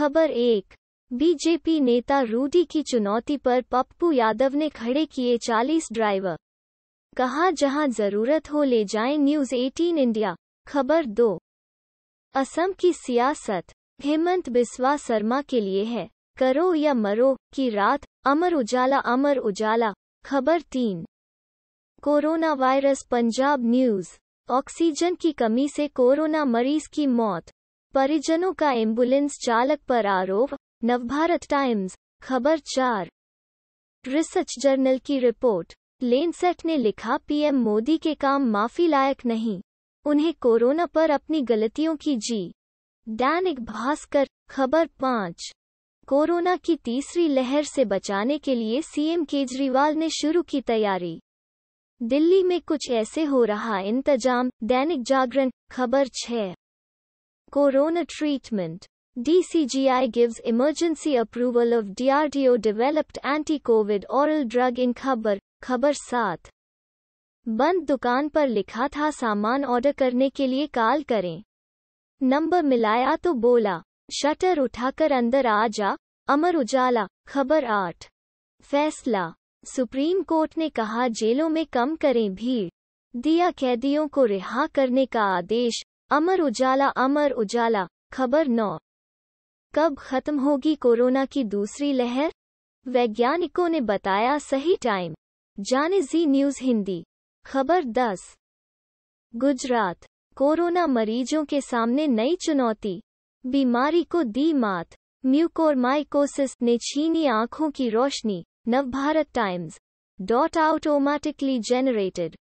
खबर एक बीजेपी नेता रूडी की चुनौती पर पप्पू यादव ने खड़े किए 40 ड्राइवर कहा जहां जरूरत हो ले जाएं न्यूज 18 इंडिया खबर दो असम की सियासत हेमंत बिस्वा शर्मा के लिए है करो या मरो की रात अमर उजाला अमर उजाला खबर तीन corona virus Punjab news oxygen की कमी से कोरोना मरीज की मौत परिजनों का एम्बुलेंस चालक पर आरोप नवभारत टाइम्स खबर चार रिसर्च जर्नल की रिपोर्ट लेनसेट ने लिखा पीएम मोदी के काम माफी लायक नहीं उन्हें कोरोना पर अपनी गलतियों की जी दैनिक भास्कर खबर पाँच कोरोना की तीसरी लहर से बचाने के लिए सीएम केजरीवाल ने शुरू की तैयारी दिल्ली में कुछ ऐसे हो रहा इंतजाम दैनिक जागरण खबर छः Corona treatment. DCGI gives emergency approval of DRDO developed anti covid oral drug इन खबर खबर सात बंद दुकान पर लिखा था सामान ऑर्डर करने के लिए कॉल करें नंबर मिलाया तो बोला शटर उठाकर अंदर आ जा अमर उजाला खबर आठ फैसला सुप्रीम कोर्ट ने कहा जेलों में कम करें भीड़ दिया कैदियों को रिहा करने का आदेश अमर उजाला अमर उजाला खबर नौ कब खत्म होगी कोरोना की दूसरी लहर वैज्ञानिकों ने बताया सही टाइम जाने जी न्यूज हिंदी खबर दस गुजरात कोरोना मरीजों के सामने नई चुनौती बीमारी को दी मात म्यूकोरमाइकोसिस ने छीनी आंखों की रोशनी Navbharat Times dot automatically generated